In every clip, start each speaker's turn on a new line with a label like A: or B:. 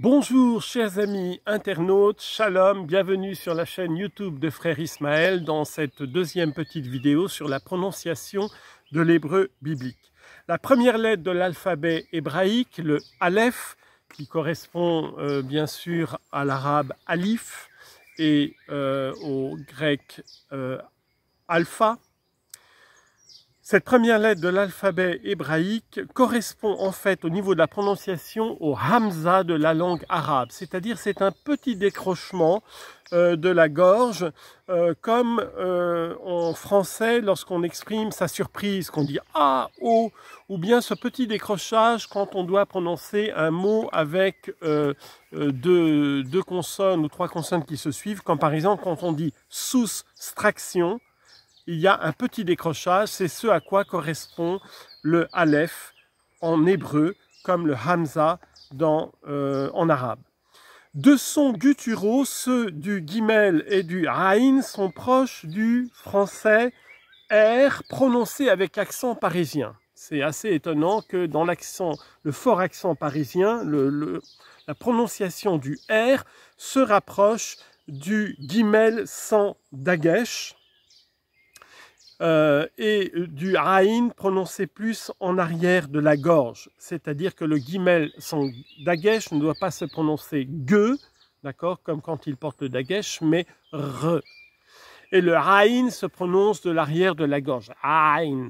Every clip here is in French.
A: Bonjour chers amis internautes, shalom, bienvenue sur la chaîne YouTube de Frère Ismaël dans cette deuxième petite vidéo sur la prononciation de l'hébreu biblique. La première lettre de l'alphabet hébraïque, le Aleph, qui correspond euh, bien sûr à l'arabe Alif et euh, au grec euh, Alpha, cette première lettre de l'alphabet hébraïque correspond en fait au niveau de la prononciation au Hamza de la langue arabe, c'est-à-dire c'est un petit décrochement euh, de la gorge, euh, comme euh, en français lorsqu'on exprime sa surprise, qu'on dit ah, oh, ou bien ce petit décrochage quand on doit prononcer un mot avec deux, deux consonnes ou trois consonnes qui se suivent, comme par exemple quand on dit « sous-straction », il y a un petit décrochage, c'est ce à quoi correspond le Aleph en hébreu, comme le Hamza euh, en arabe. De sons gutturaux, ceux du Guimel et du haïn sont proches du français R prononcé avec accent parisien. C'est assez étonnant que dans l'accent, le fort accent parisien, la prononciation du R se rapproche du Guimel sans Dagesh, euh, et du Raïn prononcé plus en arrière de la gorge. C'est-à-dire que le guimel son dagesh ne doit pas se prononcer gue d'accord, comme quand il porte le dagesh, mais re. Et le Raïn se prononce de l'arrière de la gorge. haïn.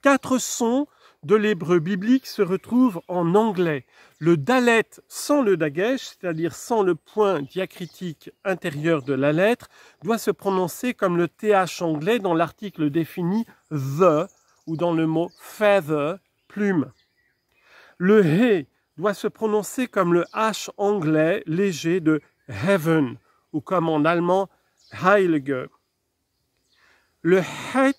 A: Quatre sons de l'hébreu biblique se retrouve en anglais. Le dalet sans le dagesh, c'est-à-dire sans le point diacritique intérieur de la lettre, doit se prononcer comme le th anglais dans l'article défini the ou dans le mot feather, plume. Le he doit se prononcer comme le h anglais léger de heaven ou comme en allemand heilige. Le het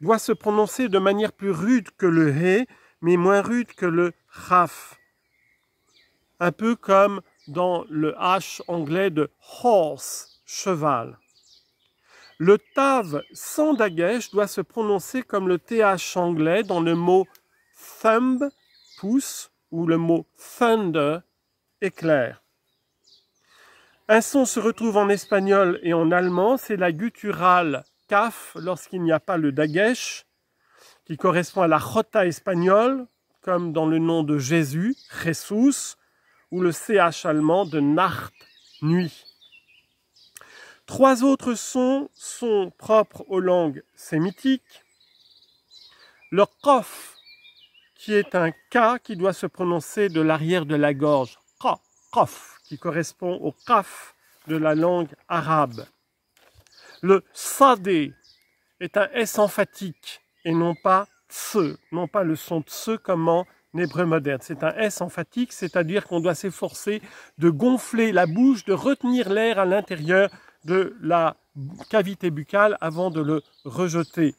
A: doit se prononcer de manière plus rude que le hé, mais moins rude que le raf. Un peu comme dans le H anglais de horse, cheval. Le tav sans dagesh doit se prononcer comme le th anglais dans le mot thumb, pouce, ou le mot thunder, éclair. Un son se retrouve en espagnol et en allemand, c'est la gutturale lorsqu'il n'y a pas le dagesh, qui correspond à la rota espagnole, comme dans le nom de Jésus, Jesus, ou le ch allemand de Nacht, nuit. Trois autres sons sont propres aux langues sémitiques. Le kof, qui est un K qui doit se prononcer de l'arrière de la gorge, kof, qui correspond au kaf de la langue arabe. Le SADE est un S emphatique et non pas tse, non pas le son tse comme en hébreu moderne. C'est un S emphatique, c'est-à-dire qu'on doit s'efforcer de gonfler la bouche, de retenir l'air à l'intérieur de la cavité buccale avant de le rejeter.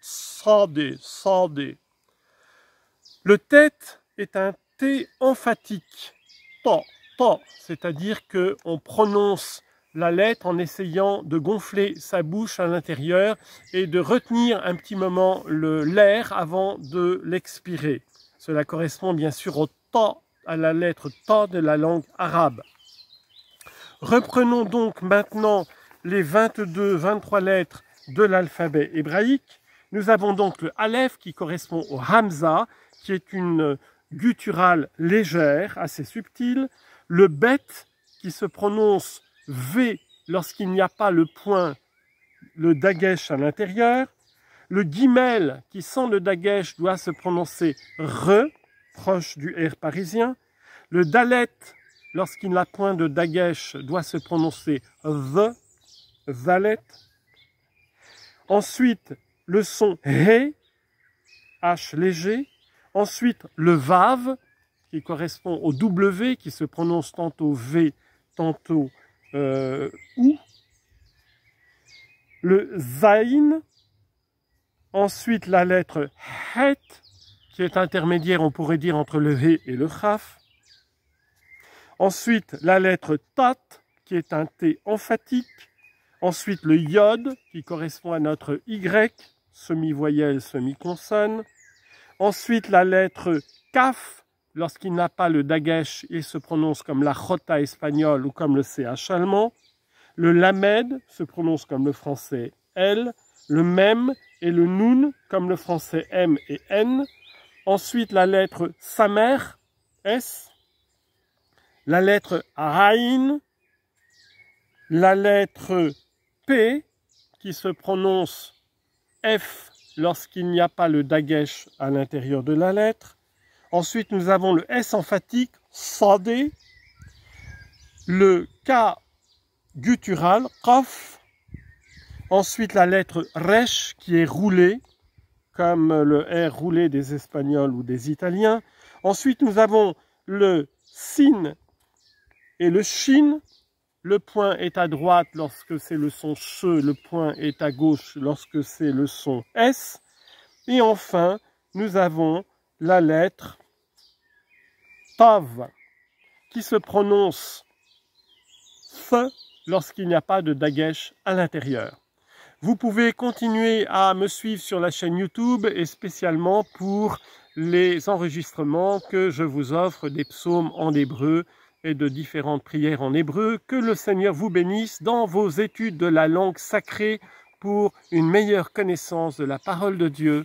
A: SADE, SADE. Le tête est un T emphatique, ta, ta, c'est-à-dire qu'on prononce la lettre en essayant de gonfler sa bouche à l'intérieur et de retenir un petit moment l'air avant de l'expirer. Cela correspond bien sûr au ta, à la lettre ta de la langue arabe. Reprenons donc maintenant les 22-23 lettres de l'alphabet hébraïque. Nous avons donc le Aleph qui correspond au Hamza, qui est une gutturale légère, assez subtile. Le Bet qui se prononce V lorsqu'il n'y a pas le point, le dagesh à l'intérieur. Le guimel qui sent le dagesh doit se prononcer re, proche du R parisien. Le dalet, lorsqu'il n'a point de dagesh, doit se prononcer V, valet. Ensuite, le son RE, h léger. Ensuite, le vav, qui correspond au W, qui se prononce tantôt V, tantôt ou, euh, le zain, ensuite la lettre het, qui est intermédiaire, on pourrait dire, entre le V et le chaf, ensuite la lettre tat, qui est un T emphatique, ensuite le yod, qui correspond à notre Y, semi-voyelle, semi-consonne, ensuite la lettre kaf, lorsqu'il n'a pas le dagesh, il se prononce comme la Jota espagnole ou comme le ch allemand. Le lamed se prononce comme le français l, le mem et le nun comme le français m et n. Ensuite, la lettre samer, s, la lettre raïn, la lettre p qui se prononce f lorsqu'il n'y a pas le dagesh à l'intérieur de la lettre, Ensuite, nous avons le S emphatique, sadé, le K guttural, qaf. Ensuite, la lettre resh qui est roulée, comme le R roulé des Espagnols ou des Italiens. Ensuite, nous avons le sin et le shin. Le point est à droite lorsque c'est le son che, le point est à gauche lorsque c'est le son s. Et enfin, nous avons la lettre Tov, qui se prononce F lorsqu'il n'y a pas de dagesh à l'intérieur. Vous pouvez continuer à me suivre sur la chaîne YouTube et spécialement pour les enregistrements que je vous offre des psaumes en hébreu et de différentes prières en hébreu. Que le Seigneur vous bénisse dans vos études de la langue sacrée pour une meilleure connaissance de la parole de Dieu.